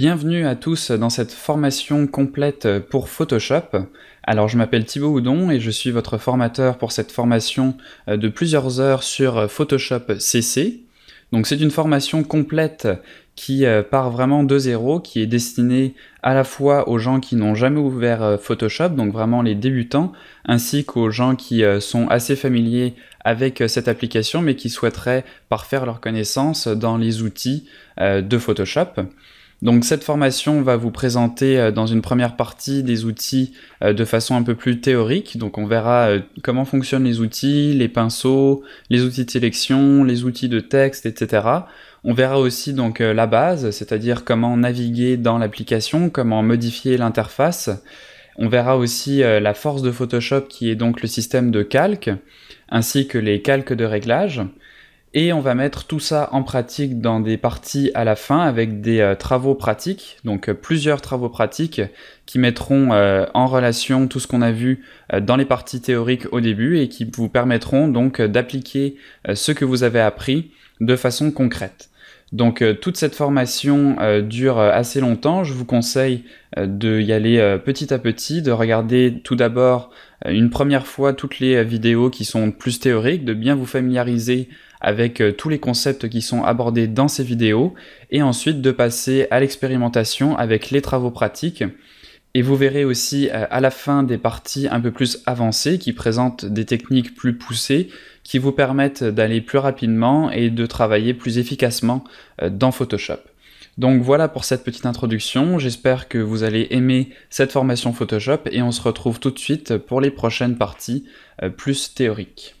Bienvenue à tous dans cette formation complète pour Photoshop. Alors je m'appelle Thibaut Houdon et je suis votre formateur pour cette formation de plusieurs heures sur Photoshop CC. Donc c'est une formation complète qui euh, part vraiment de zéro, qui est destinée à la fois aux gens qui n'ont jamais ouvert euh, Photoshop, donc vraiment les débutants, ainsi qu'aux gens qui euh, sont assez familiers avec cette application mais qui souhaiteraient parfaire leurs connaissances dans les outils de Photoshop. Donc cette formation va vous présenter euh, dans une première partie des outils euh, de façon un peu plus théorique. Donc on verra euh, comment fonctionnent les outils, les pinceaux, les outils de sélection, les outils de texte, etc. On verra aussi donc la base, c'est-à-dire comment naviguer dans l'application, comment modifier l'interface. On verra aussi la force de Photoshop qui est donc le système de calques, ainsi que les calques de réglage. Et on va mettre tout ça en pratique dans des parties à la fin avec des euh, travaux pratiques, donc euh, plusieurs travaux pratiques qui mettront euh, en relation tout ce qu'on a vu dans les parties théoriques au début et qui vous permettront donc d'appliquer ce que vous avez appris de façon concrète. Donc toute cette formation dure assez longtemps, je vous conseille de y aller petit à petit, de regarder tout d'abord une première fois toutes les vidéos qui sont plus théoriques, de bien vous familiariser avec euh, tous les concepts qui sont abordés dans ces vidéos, et ensuite de passer à l'expérimentation avec les travaux pratiques. Et vous verrez aussi euh, à la fin des parties un peu plus avancées qui présentent des techniques plus poussées qui vous permettent d'aller plus rapidement et de travailler plus efficacement euh, dans Photoshop. Donc voilà pour cette petite introduction, j'espère que vous allez aimer cette formation Photoshop et on se retrouve tout de suite pour les prochaines parties plus théoriques.